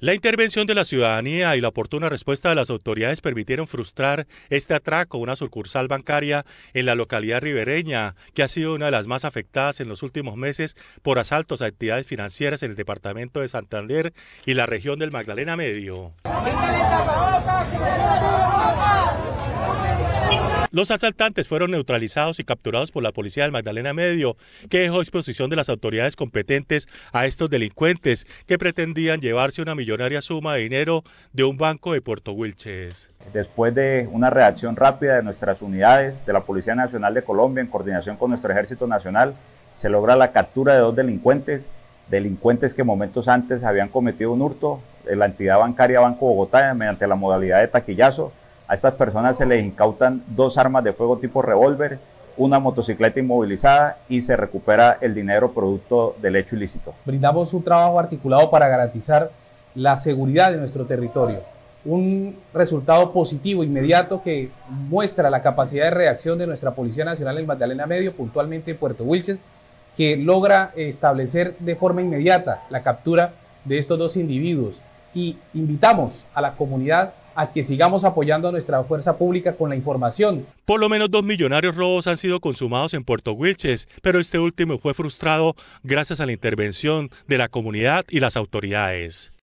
La intervención de la ciudadanía y la oportuna respuesta de las autoridades permitieron frustrar este atraco a una sucursal bancaria en la localidad ribereña, que ha sido una de las más afectadas en los últimos meses por asaltos a actividades financieras en el departamento de Santander y la región del Magdalena Medio. Los asaltantes fueron neutralizados y capturados por la policía del Magdalena Medio, que dejó a disposición de las autoridades competentes a estos delincuentes que pretendían llevarse una millonaria suma de dinero de un banco de Puerto Wilches. Después de una reacción rápida de nuestras unidades de la Policía Nacional de Colombia en coordinación con nuestro Ejército Nacional, se logra la captura de dos delincuentes, delincuentes que momentos antes habían cometido un hurto en la entidad bancaria Banco Bogotá mediante la modalidad de taquillazo a estas personas se les incautan dos armas de fuego tipo revólver, una motocicleta inmovilizada y se recupera el dinero producto del hecho ilícito. Brindamos un trabajo articulado para garantizar la seguridad de nuestro territorio. Un resultado positivo, inmediato, que muestra la capacidad de reacción de nuestra Policía Nacional en Magdalena Medio, puntualmente en Puerto Wilches, que logra establecer de forma inmediata la captura de estos dos individuos. Y invitamos a la comunidad a que sigamos apoyando a nuestra fuerza pública con la información. Por lo menos dos millonarios robos han sido consumados en Puerto Wilches, pero este último fue frustrado gracias a la intervención de la comunidad y las autoridades.